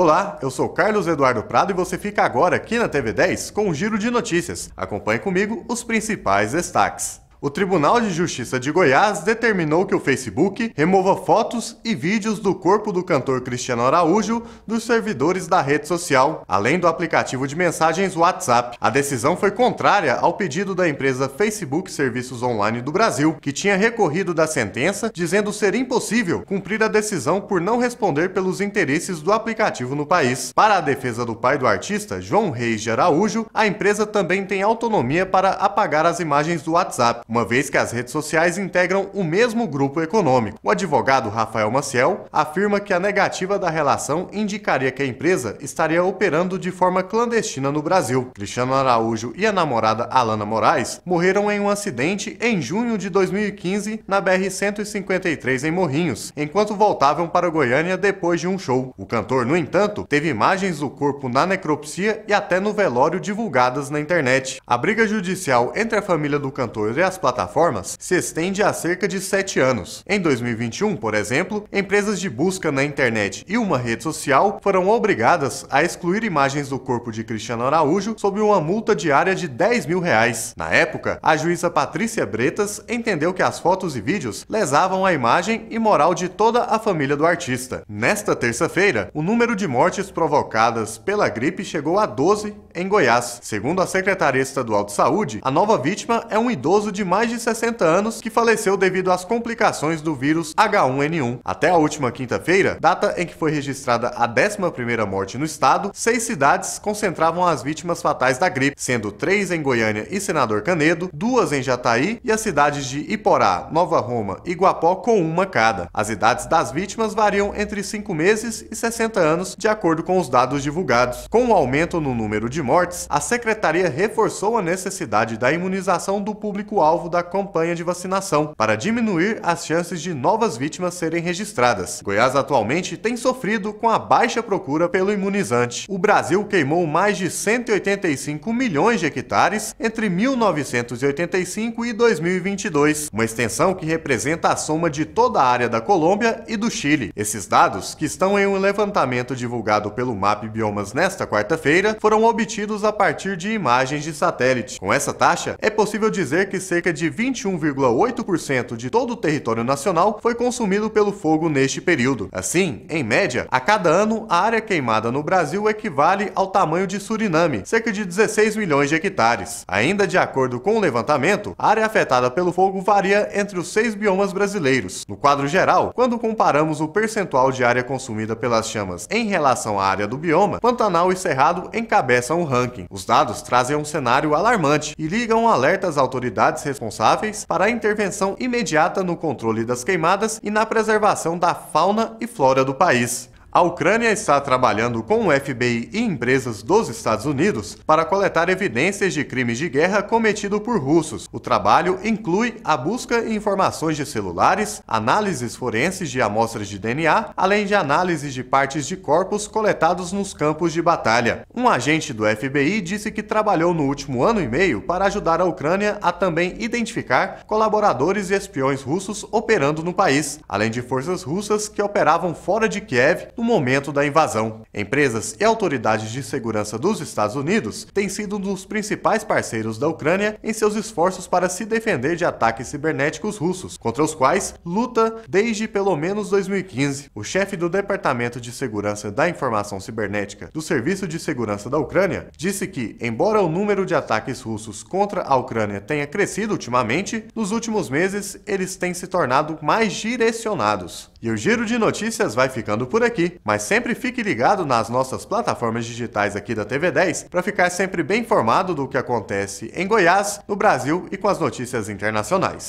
Olá, eu sou Carlos Eduardo Prado e você fica agora aqui na TV 10 com um giro de notícias. Acompanhe comigo os principais destaques. O Tribunal de Justiça de Goiás determinou que o Facebook remova fotos e vídeos do corpo do cantor Cristiano Araújo dos servidores da rede social, além do aplicativo de mensagens WhatsApp. A decisão foi contrária ao pedido da empresa Facebook Serviços Online do Brasil, que tinha recorrido da sentença dizendo ser impossível cumprir a decisão por não responder pelos interesses do aplicativo no país. Para a defesa do pai do artista, João Reis de Araújo, a empresa também tem autonomia para apagar as imagens do WhatsApp uma vez que as redes sociais integram o mesmo grupo econômico. O advogado Rafael Maciel afirma que a negativa da relação indicaria que a empresa estaria operando de forma clandestina no Brasil. Cristiano Araújo e a namorada Alana Moraes morreram em um acidente em junho de 2015 na BR-153 em Morrinhos, enquanto voltavam para Goiânia depois de um show. O cantor, no entanto, teve imagens do corpo na necropsia e até no velório divulgadas na internet. A briga judicial entre a família do cantor e as plataformas se estende a cerca de 7 anos. Em 2021, por exemplo, empresas de busca na internet e uma rede social foram obrigadas a excluir imagens do corpo de Cristiano Araújo sob uma multa diária de 10 mil reais. Na época, a juíza Patrícia Bretas entendeu que as fotos e vídeos lesavam a imagem e moral de toda a família do artista. Nesta terça-feira, o número de mortes provocadas pela gripe chegou a 12 em Goiás. Segundo a Secretaria Estadual de Saúde, a nova vítima é um idoso de mais de 60 anos que faleceu devido às complicações do vírus H1N1. Até a última quinta-feira, data em que foi registrada a 11ª morte no estado, seis cidades concentravam as vítimas fatais da gripe, sendo três em Goiânia e Senador Canedo, duas em Jataí e as cidades de Iporá, Nova Roma e Guapó com uma cada. As idades das vítimas variam entre 5 meses e 60 anos, de acordo com os dados divulgados. Com o aumento no número de mortes, a secretaria reforçou a necessidade da imunização do público-alvo alvo da campanha de vacinação, para diminuir as chances de novas vítimas serem registradas. Goiás atualmente tem sofrido com a baixa procura pelo imunizante. O Brasil queimou mais de 185 milhões de hectares entre 1985 e 2022, uma extensão que representa a soma de toda a área da Colômbia e do Chile. Esses dados, que estão em um levantamento divulgado pelo MAP Biomas nesta quarta-feira, foram obtidos a partir de imagens de satélite. Com essa taxa, é possível dizer que cerca cerca de 21,8% de todo o território nacional foi consumido pelo fogo neste período. Assim, em média, a cada ano, a área queimada no Brasil equivale ao tamanho de Suriname, cerca de 16 milhões de hectares. Ainda de acordo com o levantamento, a área afetada pelo fogo varia entre os seis biomas brasileiros. No quadro geral, quando comparamos o percentual de área consumida pelas chamas em relação à área do bioma, Pantanal e Cerrado encabeçam o ranking. Os dados trazem um cenário alarmante e ligam alertas às autoridades responsáveis responsáveis para a intervenção imediata no controle das queimadas e na preservação da fauna e flora do país. A Ucrânia está trabalhando com o FBI e empresas dos Estados Unidos para coletar evidências de crimes de guerra cometidos por russos. O trabalho inclui a busca em informações de celulares, análises forenses de amostras de DNA, além de análises de partes de corpos coletados nos campos de batalha. Um agente do FBI disse que trabalhou no último ano e meio para ajudar a Ucrânia a também identificar colaboradores e espiões russos operando no país, além de forças russas que operavam fora de Kiev no momento da invasão. Empresas e autoridades de segurança dos Estados Unidos têm sido um dos principais parceiros da Ucrânia em seus esforços para se defender de ataques cibernéticos russos, contra os quais luta desde pelo menos 2015. O chefe do Departamento de Segurança da Informação Cibernética do Serviço de Segurança da Ucrânia disse que, embora o número de ataques russos contra a Ucrânia tenha crescido ultimamente, nos últimos meses eles têm se tornado mais direcionados. E o giro de notícias vai ficando por aqui mas sempre fique ligado nas nossas plataformas digitais aqui da TV10 para ficar sempre bem informado do que acontece em Goiás, no Brasil e com as notícias internacionais.